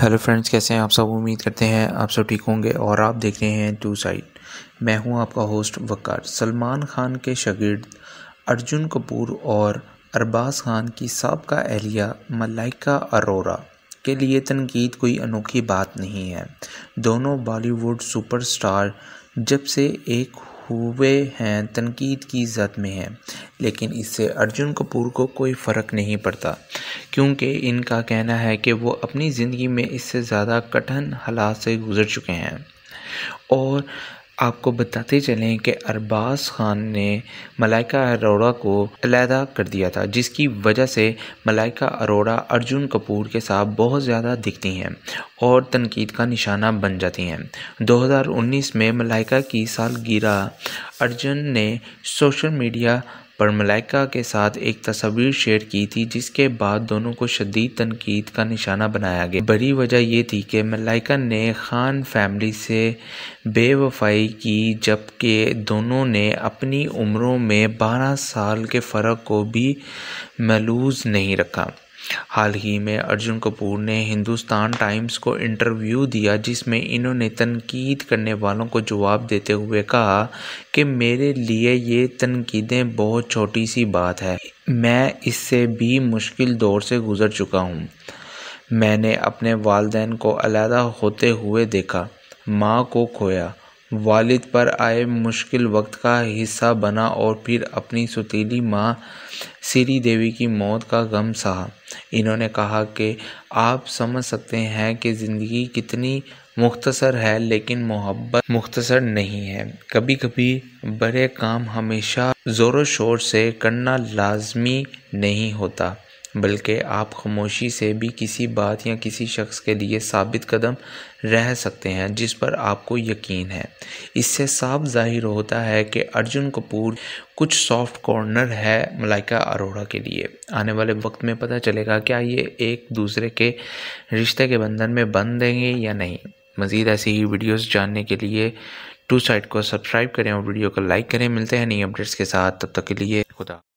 hello friends कैसे हैं आप सब उम्मीद करते हैं आप सब ठीक होंगे और आप देख रहे हैं टू साइड मैं हूं आपका होस्ट वकार सलमान खान के शगिर्द अर्जुन कपूर और अरबाज खान की सबका एहलिया मलाइका अरोरा के लिए तनकीद कोई अनोखी बात नहीं है दोनों बॉलीवुड सुपरस्टार जब से एक हुए हैं तनकीद की जद में हैं लेकिन इससे अर्जुन कपूर को कोई फ़र्क नहीं पड़ता क्योंकि इनका कहना है कि वो अपनी ज़िंदगी में इससे ज़्यादा कठिन हालात से गुज़र चुके हैं और आपको बताते चलें कि अरबाज ख़ान ने मलाइका अरोड़ा को अलहदा कर दिया था जिसकी वजह से मलाइका अरोड़ा अर्जुन कपूर के साथ बहुत ज़्यादा दिखती हैं और तनकीद का निशाना बन जाती हैं 2019 में मलाइका की सालगिरह अर्जुन ने सोशल मीडिया पर मलाइका के साथ एक तस्वीर शेयर की थी जिसके बाद दोनों को शदीद तनकीद का निशाना बनाया गया बड़ी वजह यह थी कि मलाइका ने खान फैमिली से बेवफाई की जबकि दोनों ने अपनी उम्रों में बारह साल के फ़र्क को भी मलूज नहीं रखा हाल ही में अर्जुन कपूर ने हिंदुस्तान टाइम्स को इंटरव्यू दिया जिसमें इन्होंने तनकीद करने वालों को जवाब देते हुए कहा कि मेरे लिए ये तनकीदें बहुत छोटी सी बात है मैं इससे भी मुश्किल दौर से गुज़र चुका हूँ मैंने अपने वालदेन को अलहदा होते हुए देखा माँ को खोया वालिद पर आए मुश्किल वक्त का हिस्सा बना और फिर अपनी सुतीली माँ श्री देवी की मौत का गम सहा इन्होंने कहा कि आप समझ सकते हैं कि ज़िंदगी कितनी मुख्तसर है लेकिन मोहब्बत मुख्तसर नहीं है कभी कभी बड़े काम हमेशा ज़ोरों शोर से करना लाजमी नहीं होता बल्कि आप खामोशी से भी किसी बात या किसी शख्स के लिए साबित कदम रह सकते हैं जिस पर आपको यकीन है इससे साफ जाहिर होता है कि अर्जुन कपूर कुछ सॉफ्ट कॉर्नर है मलाइका अरोड़ा के लिए आने वाले वक्त में पता चलेगा क्या ये एक दूसरे के रिश्ते के बंधन में बन देंगे या नहीं मज़ीद ऐसी ही वीडियोस जानने के लिए टू साइट को सब्सक्राइब करें और वीडियो को लाइक करें मिलते हैं नई अपडेट्स के साथ तब तक के लिए खुदा